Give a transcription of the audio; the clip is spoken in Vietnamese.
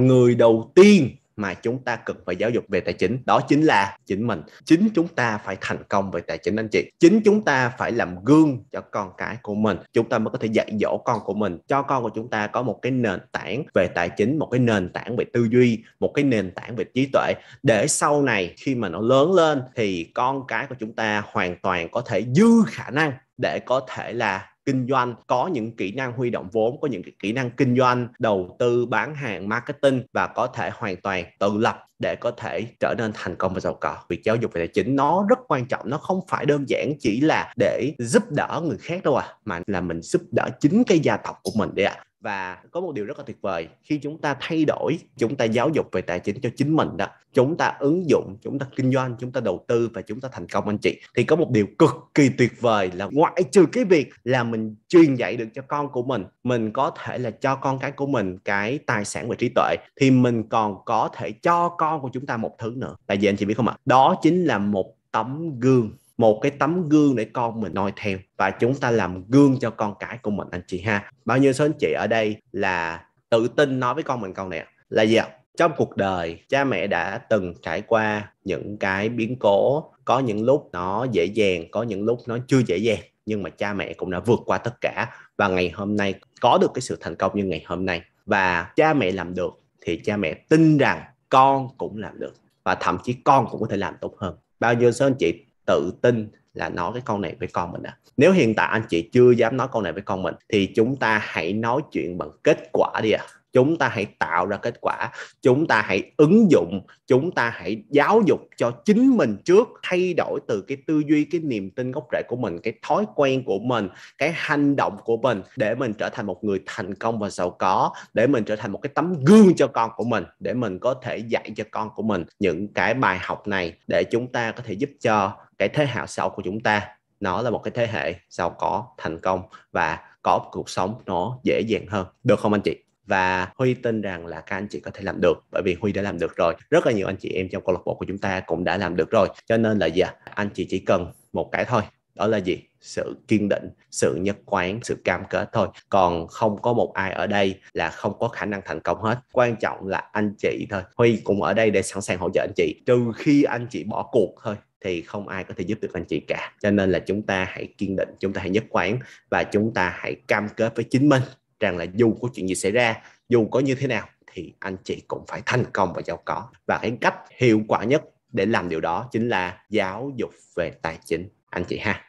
người đầu tiên mà chúng ta cần phải giáo dục về tài chính đó chính là chính mình chính chúng ta phải thành công về tài chính anh chị chính chúng ta phải làm gương cho con cái của mình chúng ta mới có thể dạy dỗ con của mình cho con của chúng ta có một cái nền tảng về tài chính một cái nền tảng về tư duy một cái nền tảng về trí tuệ để sau này khi mà nó lớn lên thì con cái của chúng ta hoàn toàn có thể dư khả năng để có thể là kinh doanh có những kỹ năng huy động vốn có những kỹ năng kinh doanh đầu tư bán hàng marketing và có thể hoàn toàn tự lập để có thể trở nên thành công và giàu có việc giáo dục về tài chính nó rất quan trọng nó không phải đơn giản chỉ là để giúp đỡ người khác đâu à mà là mình giúp đỡ chính cái gia tộc của mình đấy ạ à và có một điều rất là tuyệt vời khi chúng ta thay đổi chúng ta giáo dục về tài chính cho chính mình đó chúng ta ứng dụng chúng ta kinh doanh chúng ta đầu tư và chúng ta thành công anh chị thì có một điều cực kỳ tuyệt vời là ngoại trừ cái việc là mình truyền dạy được cho con của mình mình có thể là cho con cái của mình cái tài sản về trí tuệ thì mình còn có thể cho con của chúng ta một thứ nữa tại vì anh chị biết không ạ đó chính là một tấm gương một cái tấm gương để con mình noi theo và chúng ta làm gương cho con cái của mình anh chị ha bao nhiêu số anh chị ở đây là tự tin nói với con mình câu này là gì ạ trong cuộc đời cha mẹ đã từng trải qua những cái biến cố có những lúc nó dễ dàng có những lúc nó chưa dễ dàng nhưng mà cha mẹ cũng đã vượt qua tất cả và ngày hôm nay có được cái sự thành công như ngày hôm nay và cha mẹ làm được thì cha mẹ tin rằng con cũng làm được và thậm chí con cũng có thể làm tốt hơn bao nhiêu số anh chị tự tin là nói cái câu này với con mình à. Nếu hiện tại anh chị chưa dám nói câu này với con mình thì chúng ta hãy nói chuyện bằng kết quả đi à chúng ta hãy tạo ra kết quả chúng ta hãy ứng dụng chúng ta hãy giáo dục cho chính mình trước thay đổi từ cái tư duy cái niềm tin gốc rễ của mình cái thói quen của mình cái hành động của mình để mình trở thành một người thành công và giàu có để mình trở thành một cái tấm gương cho con của mình để mình có thể dạy cho con của mình những cái bài học này để chúng ta có thể giúp cho cái thế hệ sau của chúng ta nó là một cái thế hệ giàu có thành công và có cuộc sống nó dễ dàng hơn được không anh chị và Huy tin rằng là các anh chị có thể làm được bởi vì Huy đã làm được rồi rất là nhiều anh chị em trong câu lạc bộ của chúng ta cũng đã làm được rồi cho nên là gì yeah, anh chị chỉ cần một cái thôi đó là gì sự kiên định sự nhất quán sự cam kết thôi còn không có một ai ở đây là không có khả năng thành công hết quan trọng là anh chị thôi huy cũng ở đây để sẵn sàng hỗ trợ anh chị trừ khi anh chị bỏ cuộc thôi thì không ai có thể giúp được anh chị cả cho nên là chúng ta hãy kiên định chúng ta hãy nhất quán và chúng ta hãy cam kết với chính mình rằng là dù có chuyện gì xảy ra dù có như thế nào thì anh chị cũng phải thành công và giàu có và cái cách hiệu quả nhất để làm điều đó chính là giáo dục về tài chính anh chị ha